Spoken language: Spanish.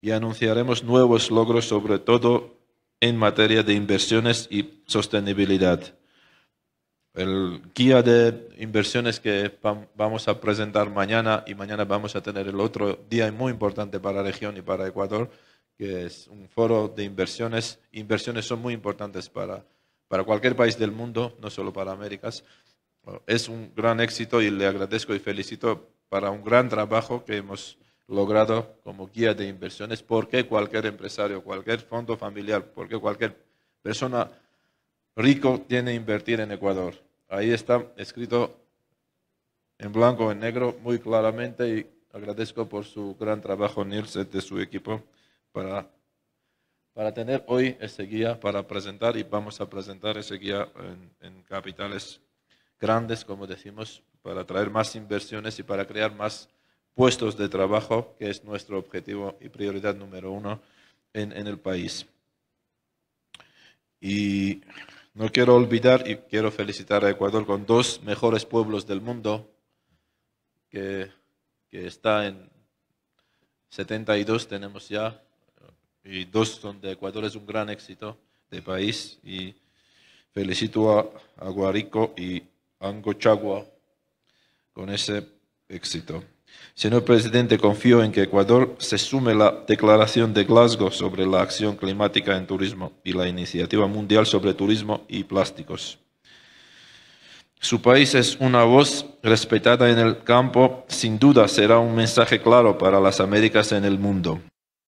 y anunciaremos nuevos logros, sobre todo en materia de inversiones y sostenibilidad. El guía de inversiones que vamos a presentar mañana y mañana vamos a tener el otro día muy importante para la región y para Ecuador, que es un foro de inversiones. Inversiones son muy importantes para, para cualquier país del mundo, no solo para Américas. Es un gran éxito y le agradezco y felicito para un gran trabajo que hemos logrado como guía de inversiones, porque cualquier empresario, cualquier fondo familiar, porque cualquier persona rico tiene que invertir en Ecuador. Ahí está escrito en blanco, en negro, muy claramente y agradezco por su gran trabajo, Nils, de su equipo, para, para tener hoy ese guía para presentar y vamos a presentar ese guía en, en capitales grandes, como decimos, para traer más inversiones y para crear más puestos de trabajo, que es nuestro objetivo y prioridad número uno en, en el país. Y no quiero olvidar y quiero felicitar a Ecuador con dos mejores pueblos del mundo, que, está en 72 tenemos ya, y dos donde Ecuador, es un gran éxito de país. Y felicito a, a Guarico y Angochagua con ese éxito. Señor presidente, confío en que Ecuador se sume a la declaración de Glasgow sobre la acción climática en turismo y la iniciativa mundial sobre turismo y plásticos. Su país es una voz respetada en el campo, sin duda será un mensaje claro para las Américas en el mundo.